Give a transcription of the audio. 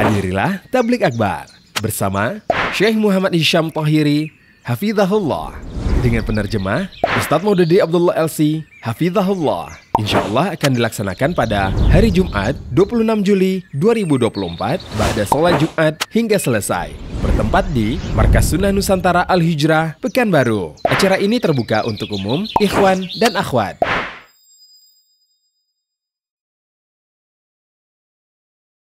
Hadirilah Tablik Akbar bersama Syekh Muhammad Hisham Tohiri Hafizahullah. dengan penerjemah Ustadz Maududi Abdullah LC Hafizahullah. Insya Allah akan dilaksanakan pada hari Jumat 26 Juli 2024 pada sholat Jumat hingga selesai bertempat di Markas Sunnah Nusantara Al-Hijrah, Pekanbaru. Acara ini terbuka untuk umum, ikhwan, dan akhwat.